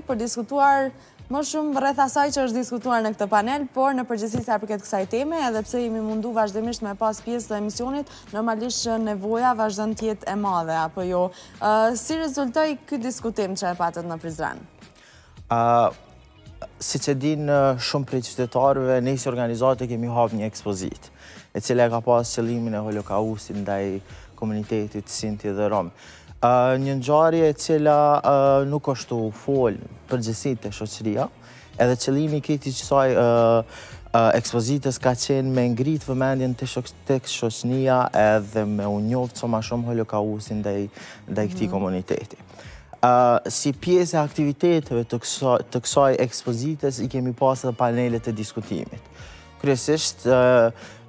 për diskutuar më shumë rreth asaj që është diskutuar në këtë panel, por në përgjithësi sa për këtë kësaj teme, edhe pse jemi mundu vazhdimisht me pas pjesë të emisionit, normalisht që nevoja vazhden tjetë e madhe, apo jo. Si rezultoj këtë diskutim që e patët në Prizren? Si që din shumë prej qytetarëve, ne si organizatë kemi hapë një ekspozit, e cile ka pas qëllimin e holokaustin dhe i komunitetit, sinti dhe romë. Një nxarje e cila nuk është u folë përgjësit të shoqëria, edhe qëlimi këti qësaj ekspozitës ka qenë me ngritë vëmendjen të shoqënia edhe me unjovë co ma shumë holokausin dhe i këti mhm. komuniteti. Si pjesë e aktivitetëve të kësaj ekspozitës, i kemi pasë dhe panelet të diskutimit. Kryesisht,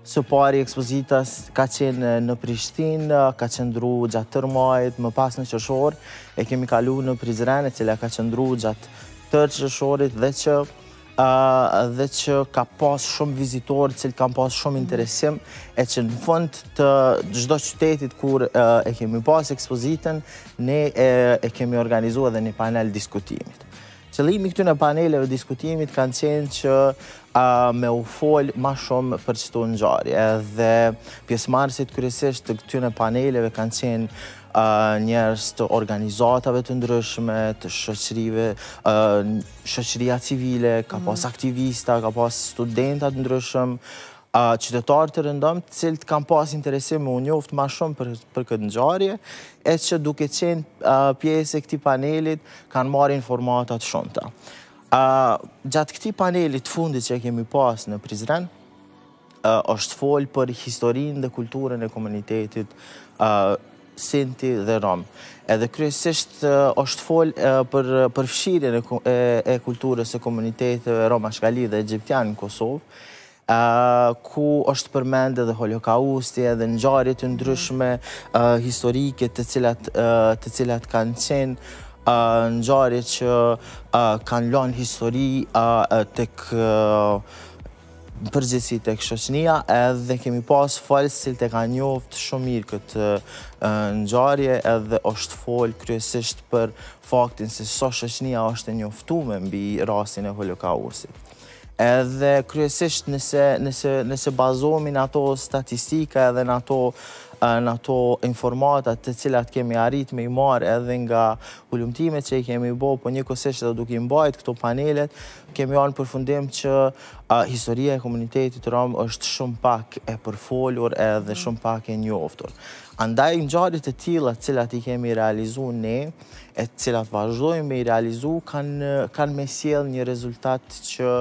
Së pari ekspozitas ka qenë në Prishtin, ka qëndru gjatë tërmajt, më pas në qëshor, e kemi kalu në Prizren, e cila ka qëndru gjatë tërë qëshorit dhe që dhe që ka pas shumë vizitorë cilë kam pas shumë interesim e që në fund të gjdo qytetit kur e kemi pas ekspozitën ne e kemi organizua dhe një panel diskutimit Qëllimi këtu në paneleve diskutimit kanë qenë që me u folë ma shumë për qëtu në gjarje. Dhe pjesë marësit kërësisht të këtu në paneleve kanë qenë njerës të organizatave të ndryshme, të shëqërive, shëqëria civile, ka mhm. pas aktivista, ka pas studentat të ndryshme, qytetarë të rëndëm, cilët kam pas interesim u njoftë ma shumë për këtë nëgjarje, e që duke qenë pjesë e këti panelit, kanë marë informatat shumëta. Gjatë këti panelit fundit që kemi pas në Prizren, është folë për historinë dhe kulturën e komunitetit Sinti dhe Romë. Edhe kryesisht është folë për përfshirën e kulturës e komunitetet Roma Shkali dhe Egyptian në Kosovë, ku është përmend edhe holokausti edhe në gjarit të ndryshme historike të cilat të cilat kanë qenë në gjarit që kanë lonë histori të kë përgjësi të këshëshnia edhe kemi pas falës cilë të ka njoftë shumë mirë këtë në edhe është folë kryesisht për faktin se së shëshnia është njoftume mbi rasin e holokausit. Edhe kryesisht nëse bazohemi në ato statistika edhe në ato në ato informata të cilat kemi arrit me i marë edhe nga hullumtime që i kemi bo, po një kosesh edhe duke i mbajt këto panelet, kemi anë përfundim që historie e komunitetit të ramë është shumë pak e përfolur edhe shumë pak e njoftur. Andaj në gjarit e tila të cilat i kemi realizu ne, e të cilat vazhdojmë me i realizu, kanë mesjel me një rezultat që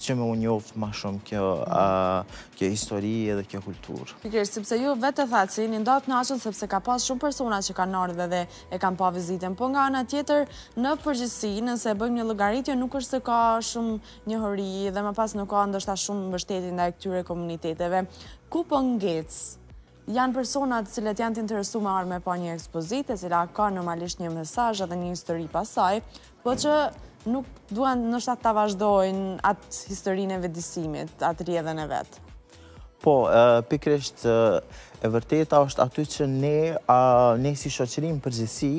që me unë joftë ma shumë kjo histori edhe kjo kulturë. Pikërës, sepse ju vetë të thatë si një ndatë në ashtën, sepse ka pas shumë persona që ka në dhe e kam pa vizitën, po nga anë atjetër në përgjësi, nëse bëjmë një logaritje, nuk është se ka shumë një hëri dhe më pas nuk ka ndoshta shumë më dhe e këtyre komuniteteve. Ku për po ngecë? Janë personat cilët janë të interesu me arme pa një ekspozite, cila ka normalisht një mesaj dhe një histori pasaj, po që nuk duan nështë atë të vazhdojnë atë historinë e vedisimit, atë rjedhën e vetë? Po, pikrisht e vërteta është aty që ne, ne si shoqerim përgjësi,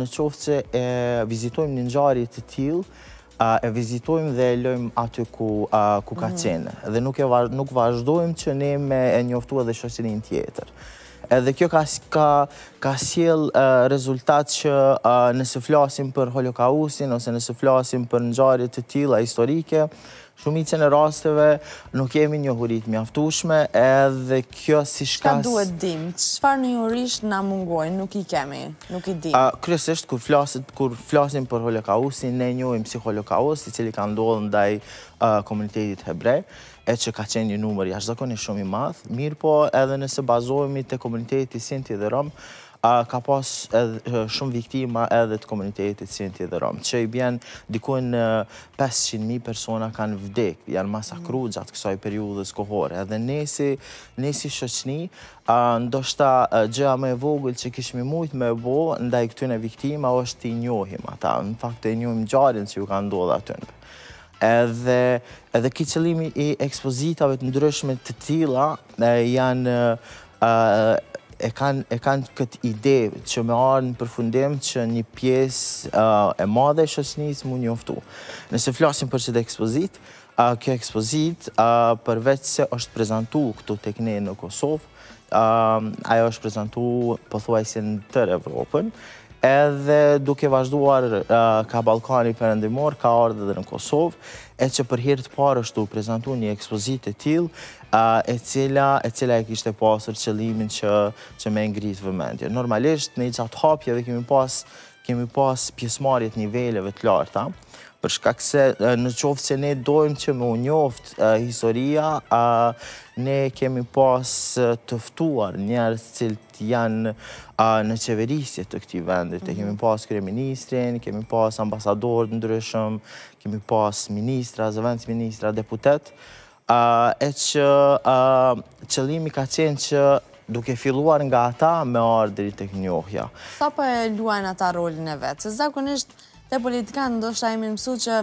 në qoftë që e vizitojmë një njarit të tilë, e vizitojmë dhe e lojmë aty ku ka mhm. qenë. Dhe nuk vazhdojmë që ne me e njoftua dhe shoqerin tjetër edhe kjo ka siel rezultat që nëse flasim për holokausin ose nëse flasim për nxarjet të tila historike, shumicën e rasteve nuk jemi një hurit mjaftushme edhe kjo si shkas... Ka duhet dim, qëfar një hurisht nga mungojnë, nuk i kemi, nuk i dim? Kryesisht, kur flasim për holokausin, ne njojmë si holokaus, i cili ka ndodhë ndaj komunitetit hebrej, e që ka qenë një numër jashtëzakoni shumë i madhë, mirë po edhe nëse bazohemi të komuniteti Sinti dhe Romë, ka pas shumë viktima edhe të komunitetit Sinti dhe Romë, që i bjen dikujnë 500.000 persona kanë vdek, janë masakru mm. gjatë kësaj periudës kohore, edhe nësi shëqni, ndoshta gjëa me vogël që kishmi mujtë me bo, ndaj këtune viktima është i njohim ata, në fakt të i njohim gjarin që ju ka ndodhë atënë edhe edhe këtë qëlimi i ekspozitave të ndryshme të tila janë e kanë e kanë këtë ide që me arë në përfundim që një pjesë e madhe shosnis mund oftu. Nëse flasim për që dhe ekspozit, kjo ekspozit përveç se është prezentu këtu të këne në Kosovë, ajo është prezentu pëthuaj si në tërë Evropën, edhe duke vazhduar ka Balkani përëndimor, ka ardhe dhe në Kosovë, e që për hirtë parë është të prezentu një ekspozit e tilë, e cila e cila e kishte pasër qëlimin që me ngritë vëmendje. Normalisht, në i qatë hapjeve kemi pas pjesmarjet niveleve të larta, përshkak se në qoftë se ne dojmë që me unjoftë historia, ne kemi pas tëftuar njerës cilët janë në qeverisje të këti vendit. Mhm. Kemi pas kreministrin, kemi pas ambasador të ndryshëm, kemi pas ministra, zëvendës ministra, deputet. E që qëlimi ka qenë që duke filluar nga ata me ardhëri të kënjohja. Sa pa po e luajnë ata rolin e vetë? Se zakonisht dhe politikanë ndoshta e mirëmësu që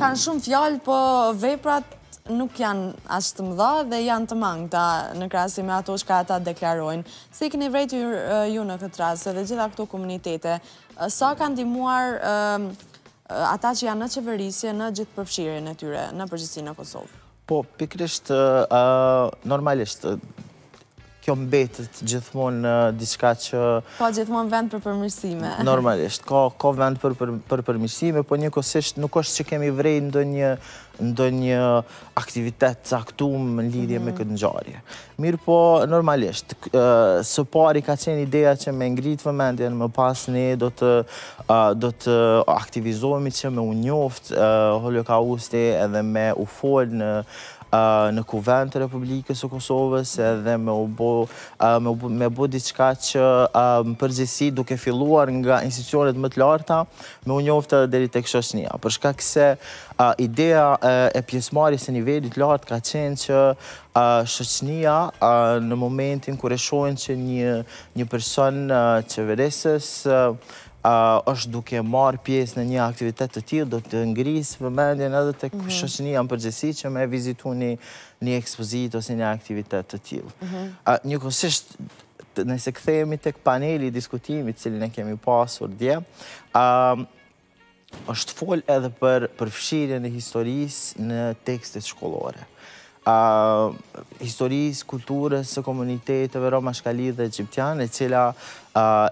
kanë shumë fjallë, po veprat nuk janë ashtë të mëdha dhe janë të mangëta në krasi me ato që ata deklarojnë. Si këni vrejtë eh, ju në këtë rrasë dhe gjitha këto komunitete, eh, sa kanë dimuar eh, ata që janë në qeverisje në gjithë përfshirën e tyre në përgjithsi në Kosovë? Po, pikrisht, normalisht, kjo mbetët gjithmonë në diçka që... Ka po, gjithmonë vend për përmërsime. Normalisht, ka vend për përmërsime, po një kosisht nuk është që kemi vrej ndo një aktivitet caktum në lidhje me mhm. këtë nxarje. Mirë po, normalisht, së pari ka qenë ideja që me ngritë vëmendjen, më pas ne do të aktivizohemi që me unjoftë holokauste edhe me ufol në në kuvent të Republikës o Kosovës edhe me bu diçka që përgjithsi përgjësi duke filluar nga institucionet më të larta me unjofta dhe dhe të këshoshnia. Përshka këse ideja e pjesmarjes e nivellit lartë ka qenë që shëqnia në momentin kërë e që një person që Uh, është duke marë pjesë në një aktivitet të tjilë, do të ngrisë vëmendjen edhe të mhm. shëshni janë përgjësi që me vizitu një ekspozit ose një aktivitet të tjilë. Mhm. Një kësishtë, nëse këthejemi të këpaneli i diskutimit cilin e kemi pasur dje, është folë edhe për përfshirën e historisë në tekstet shkollore historisë, kulturës, komunitetëve, roma shkali dhe egyptian, e cila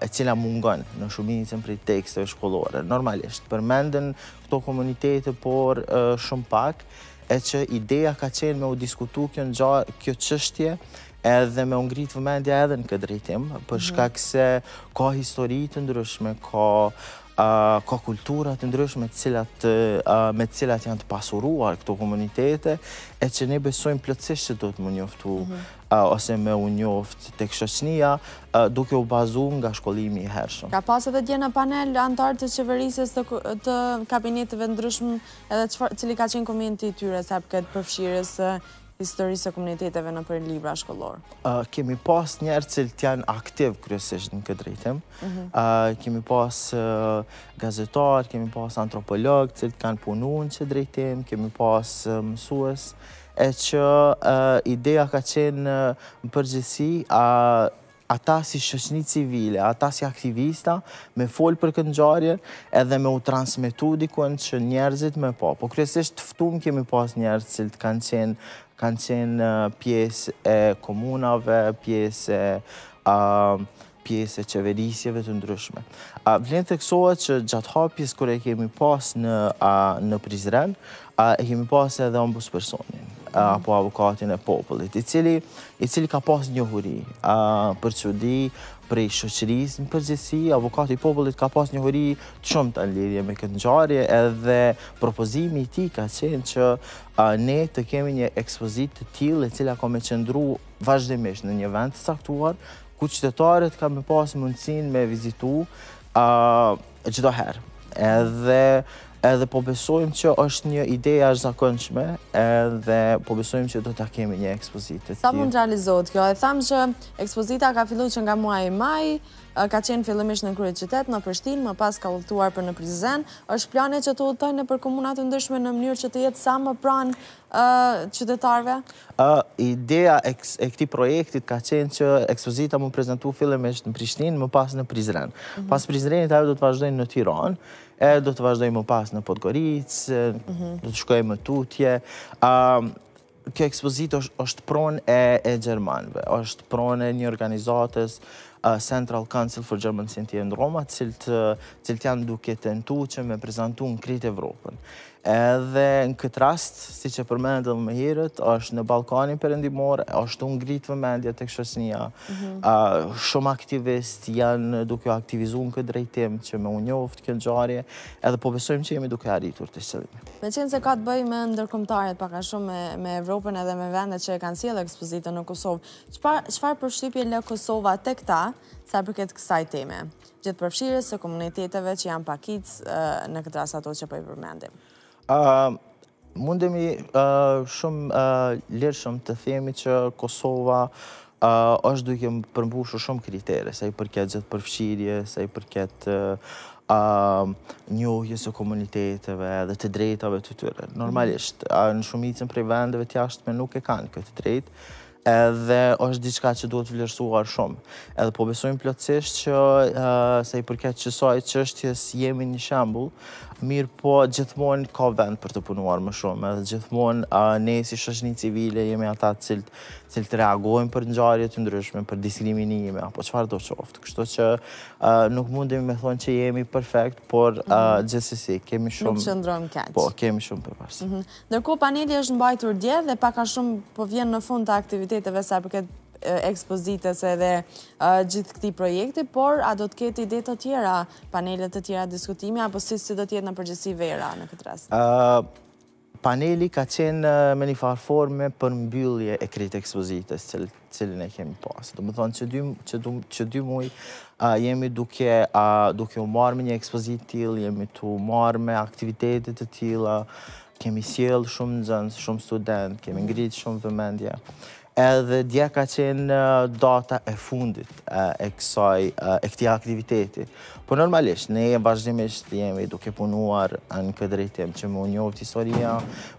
e cila mungën në shumicën prej teksteve shkollore. Normalisht, përmenden këto komunitete, por shumë pak, e që ideja ka qenë me u diskutu kjo në gjarë, kjo qështje, edhe me ungritë vëmendja edhe në këtë drejtim, përshka mhm. këse ka historitë ndryshme, ka ka kultura të ndryshme me cilat janë të pasuruar këto komunitete, e që ne besojmë plëtsisht që do të më njoftu mhm. ose me u njoft të këshëqnia, duke u bazu nga shkollimi i hershëm. Ka pasë edhe djena panel antarë të qeverisës të kabinetëve ndryshme edhe cili ka qenë komenti tyre sa për këtë përfshirës historisë e komuniteteve në për libra shkollor? Kemi pas njerë cilë janë aktiv kryesisht në këtë drejtim. Mhm. Kemi pas gazetar, kemi pas antropolog cilë kanë punu në që drejtim, kemi pas mësues, e që ideja ka qenë në përgjithsi a ata si shëshni civile, ata si aktivista, me folë për këndjarje edhe me u transmitu dikën që njerëzit me po. Po kryesisht të ftumë kemi pas njerëzit cilë të kanë qenë kanë qenë pjesë e komunave, pjesë e pjesë qeverisjeve të ndryshme. Vlenë të që gjatë hapjes kërë e kemi pas në Prizren, e kemi pas edhe ambus personin apo avokatin e popullit, i cili ka pas njohuri për qëdi, prej shoqërisë në përgjithsi, avokat i popullit ka pas njohuri të shumë të lidhje me këtë nxarje edhe propozimi ti ka qenë që ne të kemi një ekspozit të tilë e cila ka me qëndru vazhdimisht në një vend të saktuar, ku qytetarët ka me pas mundësin me vizitu gjithoherë. Edhe edhe po besojmë që është një ide e arzakënçme edhe po besojmë që do të kemi një ekspozitë. Sa mund të realizohet kjo? E thamë që ekspozita ka fillu që nga muaj e maj, ka qenë fillimisht në krye qytet, në Prishtinë, më pas ka udhëtuar për në Prizren. Është plane që të udhëtojë në për të ndryshme në mënyrë që të jetë sa më pranë qytetarëve? Ë, ideja e këtij projektit ka qenë që ekspozita më prezantu fillimisht në Prishtinë, më pas në Prizren. Mhm. Pas Prizrenit ajo do të vazhdojë në Tiranë e do të vazhdojnë më pas në Podgoricë, mhm. do të shkojnë më tutje. Kjo ekspozit është pronë e Gjermanëve, është pronë e një organizatës Central Council for German Sinti and Roma, cilët janë duke të ndu që me prezentu në kritë Evropën edhe në këtë rast, si që përmendë dhe më hirët, është në Balkanin përëndimor, është unë gritë vëmendja të këshësënia. Mhm. Shumë aktivist janë duke aktivizu në këtë drejtim që me unë njoftë këtë gjarje, edhe po besojmë që jemi duke arritur të qëllime. Me qenë se ka të bëj me ndërkomtarët, paka shumë me Evropën edhe me vendet që e kanë si edhe ekspozitën në Kosovë, qëfar përshqipje le Kosova të këta, sa përket kësaj teme? Gjithë përfshirës e komuniteteve që janë pakic në këtë rast ato që për po i përmendim. Mundemi shumë lirë shumë të themi që Kosova është duke më përmbushu shumë kriterë, se i përket gjithë përfshirje, se i përket njohjës e komuniteteve dhe të drejtave të tyre. Normalisht, në shumicën prej vendeve të jashtë me nuk e kanë këtë drejtë, edhe është diçka që duhet vlerësuar shumë. Edhe po besojmë plotësisht që sa i përket çësoj çështjes jemi në shembull, mirë po gjithmonë ka vend për të punuar më shumë, edhe gjithmonë uh, ne si shëshni civile jemi ata cilt, cilt reagojmë për njarje të ndryshme, për diskriminime, apo qëfar do qoftë. Kështu që nuk mundemi me thonë që jemi perfekt, por uh, gjithsesi, kemi shumë... Nuk qëndrojmë keq. Po, kemi shumë për pasë. Mm -hmm. paneli është mbajtur dje dhe paka shumë po vjen në fund të aktiviteteve sa përket ekspozitës edhe gjithë këti projekti, por a do të ketë ide të tjera, panelet të tjera diskutimi, apo si si do tjetë në përgjësi vera në këtë rrasë? Paneli ka qenë me një farforme për mbyllje e kritë ekspozitës cilin e kemi pasë. Do më thonë që dy mujë jemi duke duke u marrë me një ekspozit tjilë, jemi tu marrë me aktivitetet të tjilë, kemi sjellë shumë nëzënë, shumë student, kemi ngritë shumë vëmendje edhe dje ka qenë data e fundit e këti aktiviteti. Por normalisht, ne jemë vazhdimisht jemi duke punuar në këtë drejtim që mu njovë të historia,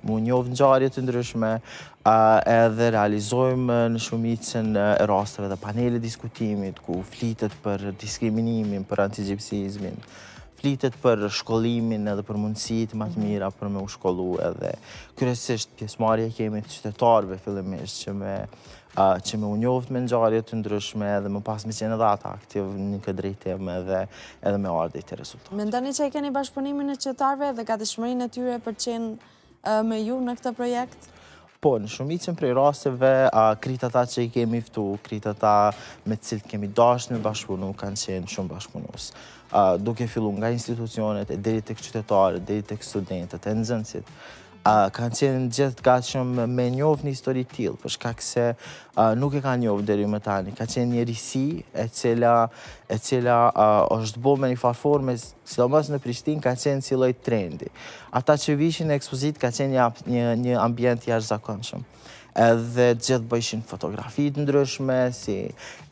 mu njovë në gjarjet të ndryshme, edhe realizojmë në shumicën e rastëve dhe panele diskutimit, ku flitet për diskriminimin, për antigjipsizmin, flitet për shkollimin edhe për mundësit më të mhm. mira për me u shkollu edhe kërësisht pjesmarje kemi të qytetarve fillimisht që me që me unjoft me nxarje të ndryshme edhe më pas me qenë edhe ata aktiv një këtë drejtim edhe edhe me ardhe i të rezultat. Me ndoni që e keni bashkëpunimin e qytetarve dhe ka të shmërin e tyre për qenë me ju në këtë projekt? Po, në shumicin prej raseve, krit ta që i kemi ftu, krit ta me cilt kemi dashtë me bashkëpunu, kanë qenë shumë bashkëpunus. Duke fillu nga institucionet, e deri të këtë qytetarët, deri të këtë studentët, e nëzënësit, a kanë qenë gjithë gatshëm me njovë një histori t'ilë, përshka këse nuk e kanë njovë dheri deri më tani, ka qenë një risi e cila e cila është bo me një farforme, si do në Prishtin, ka qenë ciloj trendi. Ata që vishin e ekspozit, ka qenë një ambient jashtë zakonëshëm edhe gjithë bëjshin fotografit ndryshme, si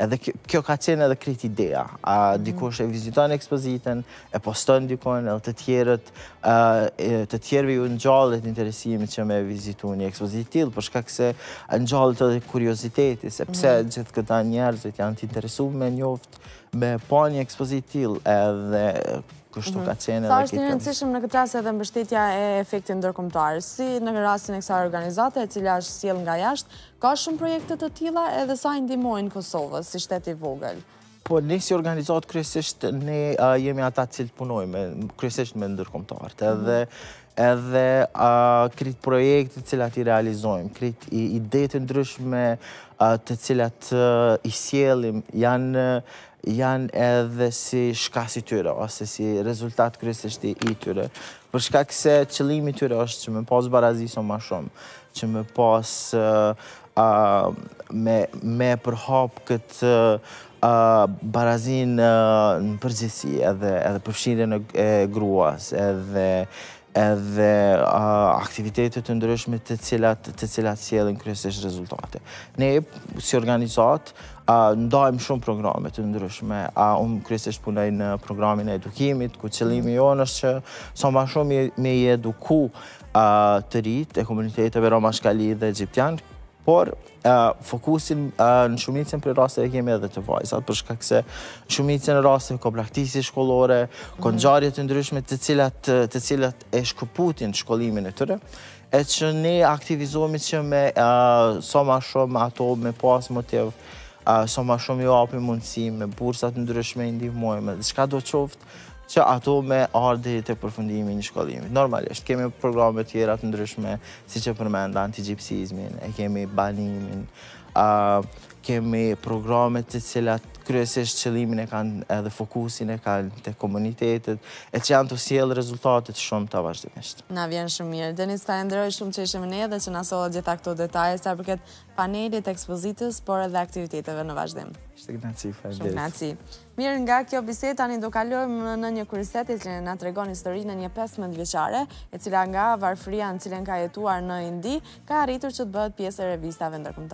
edhe kjo ka qenë edhe krit idea. Dikush e vizitojnë ekspoziten, e postojnë dikon, edhe të tjerët, të tjerëve ju në gjallet interesimi që me vizitu një ekspozitil, përshka këse në gjallet edhe kurioziteti, sepse mhm. gjithë këta njerëzit janë të interesu me njoft, me po një ekspozitil, edhe kështu mhm. ka qene dhe kitë. Sa është një nëndësishëm në këtë rrasë edhe mbështetja e efektin ndërkomtarë, si në rrasin e kësa organizate e cila është siel nga jashtë, ka shumë projekte të tila edhe sa indimojnë Kosovës si shteti vogël? Po, ne si organizatë kërësisht ne jemi ata cilë të punojme, kërësisht me ndërkomtarët mhm. edhe edhe krit projekte cilat i realizojmë, kritë ide të ndryshme të cilat i sielim, janë janë edhe si shkasi tyre, ose si rezultat kërësështi i tyre. Përshka këse qëlimi tyre është që me posë barazisë o ma shumë, që me posë uh, uh, me përhopë këtë uh, barazinë në përgjithsi, edhe përfshirën e gruas, edhe edhe uh, aktivitetet të ndryshme të cilat, të cilat sjellin kryesisht rezultate. Ne, si organizat, ndajmë shumë programe të ndryshme. a unë kryesisht punaj në programin e edukimit, ku qëllimi jonë është që sa më shumë me i eduku të rritë e komuniteteve Roma Shkali dhe egjiptian por fokusin në shumicën për rraste e kemi edhe të vajzat, përshka këse shumicën rraste e komplektisi shkollore, kongjarje të ndryshme të cilat e shkuputin të shkollimin e tëre, e që ne aktivizohemi që me so ma shumë ato me pas motiv, so ma shumë jo api mundësi me bursat ndryshme, ndihmojme, dhe shka do qoftë, që ato me ardhe të përfundimi një shkollimit. Normalisht, kemi programe tjera të ndryshme, si që përmenda antigjipsizmin, e kemi banimin, kemi programe të cilat kryesisht qëlimin e kanë edhe fokusin e kanë të komunitetet, e që janë të sjellë rezultatet shumë të vazhdimisht. Na vjen shumë mirë. Denis, ka endroj shumë që ishim ne edhe që nasohet gjitha këto detajës të përket panelit, ekspozitës, por edhe aktiviteteve në vazhdim. Shtë gnaci, Shumë gnaci. Mirë nga kjo biset, anë do kalujmë në një kërësetit që nga të regon histori në një 15 vjeqare, e cila nga varfria në cilën ka jetuar në Indi, ka arritur që të bëhet pjesë e revistave ndërkëmta.